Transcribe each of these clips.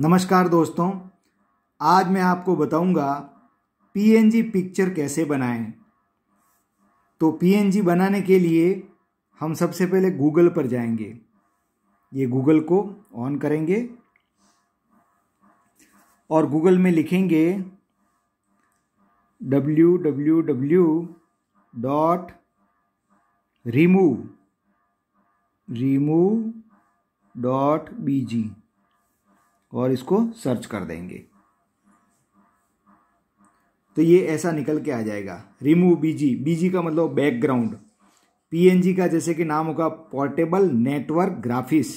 नमस्कार दोस्तों आज मैं आपको बताऊंगा पीएनजी पिक्चर कैसे बनाएं तो पीएनजी बनाने के लिए हम सबसे पहले गूगल पर जाएंगे ये गूगल को ऑन करेंगे और गूगल में लिखेंगे W W W dot remove remove dot B G और इसको सर्च कर देंगे तो ये ऐसा निकल के आ जाएगा रिमूव बीजी बीजी का मतलब बैकग्राउंड पीएनजी का जैसे कि नाम होगा पोर्टेबल नेटवर्क ग्राफिक्स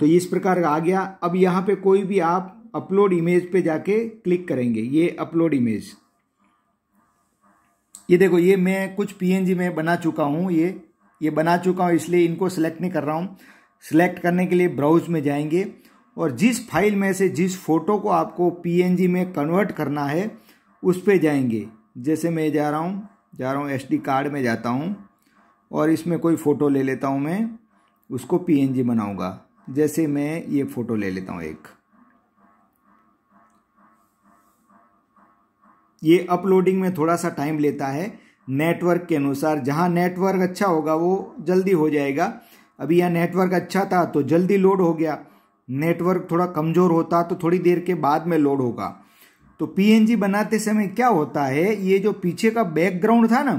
तो इस प्रकार का आ गया अब यहां पे कोई भी आप अपलोड इमेज पे जाके क्लिक करेंगे ये अपलोड इमेज ये देखो ये मैं कुछ पीएनजी में बना चुका हूं ये ये बना चुका हूं इसलिए इनको सिलेक्ट नहीं कर रहा हूं सिलेक्ट करने के लिए ब्राउज में जाएंगे और जिस फाइल में से जिस फोटो को आपको पीएनजी में कन्वर्ट करना है उस पर जाएंगे जैसे मैं जा रहा हूँ जा रहा हूँ एस कार्ड में जाता हूँ और इसमें कोई फ़ोटो ले लेता हूँ मैं उसको पीएनजी बनाऊँगा जैसे मैं ये फ़ोटो ले लेता हूँ एक ये अपलोडिंग में थोड़ा सा टाइम लेता है नेटवर्क के अनुसार जहाँ नेटवर्क अच्छा होगा वो जल्दी हो जाएगा अभी यह नेटवर्क अच्छा था तो जल्दी लोड हो गया नेटवर्क थोड़ा कमज़ोर होता तो थोड़ी देर के बाद में लोड होगा तो पी बनाते समय क्या होता है ये जो पीछे का बैकग्राउंड था ना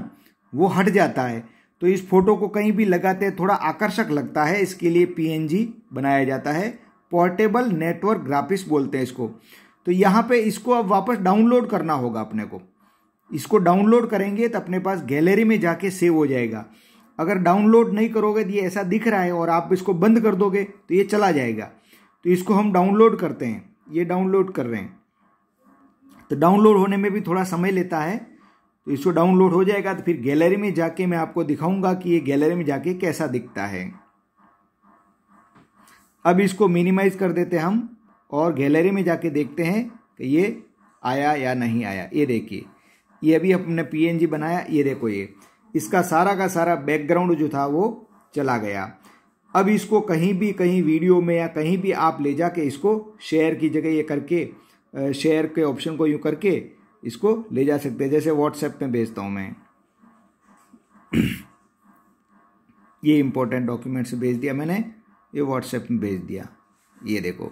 वो हट जाता है तो इस फोटो को कहीं भी लगाते थोड़ा आकर्षक लगता है इसके लिए पी बनाया जाता है पोर्टेबल नेटवर्क ग्राफिक्स बोलते हैं इसको तो यहाँ पे इसको अब वापस डाउनलोड करना होगा अपने को इसको डाउनलोड करेंगे तो अपने पास गैलरी में जाके सेव हो जाएगा अगर डाउनलोड नहीं करोगे तो ये ऐसा दिख रहा है और आप इसको बंद कर दोगे तो ये चला जाएगा तो इसको हम डाउनलोड करते हैं ये डाउनलोड कर रहे हैं तो डाउनलोड होने में भी थोड़ा समय लेता है तो इसको डाउनलोड हो जाएगा तो फिर गैलरी में जाके मैं आपको दिखाऊंगा कि ये गैलरी में जाके कैसा दिखता है अब इसको मिनिमाइज कर देते हम और गैलरी में जाके देखते हैं कि ये आया या नहीं आया ये देखिए ये अभी हमने पीएनजी बनाया ये देखो ये इसका सारा का सारा बैकग्राउंड जो था वो चला गया अब इसको कहीं भी कहीं वीडियो में या कहीं भी आप ले जाके इसको शेयर की जगह ये करके शेयर के ऑप्शन को यूँ करके इसको ले जा सकते हैं जैसे व्हाट्सएप में भेजता हूँ मैं ये इम्पोर्टेंट डॉक्यूमेंट्स भेज दिया मैंने ये व्हाट्सएप में भेज दिया ये देखो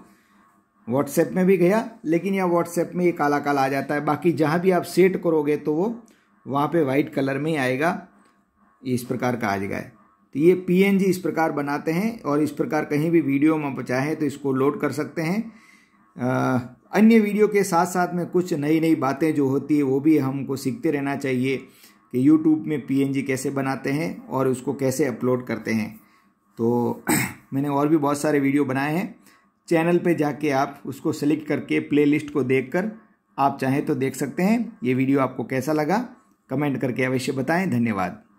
व्हाट्सएप में भी गया लेकिन यह व्हाट्सएप में ये काला काला आ जाता है बाकी जहाँ भी आप सेट करोगे तो वो वहाँ पे वाइट कलर में ही आएगा इस प्रकार का आ जाएगा तो ये पीएनजी इस प्रकार बनाते हैं और इस प्रकार कहीं भी वीडियो में चाहें तो इसको लोड कर सकते हैं आ, अन्य वीडियो के साथ साथ में कुछ नई नई बातें जो होती है वो भी हमको सीखते रहना चाहिए कि यूट्यूब में पीएनजी कैसे बनाते हैं और उसको कैसे अपलोड करते हैं तो मैंने और भी बहुत सारे वीडियो बनाए हैं चैनल पे जाके आप उसको सेलेक्ट करके प्लेलिस्ट को देखकर आप चाहें तो देख सकते हैं ये वीडियो आपको कैसा लगा कमेंट करके अवश्य बताएं धन्यवाद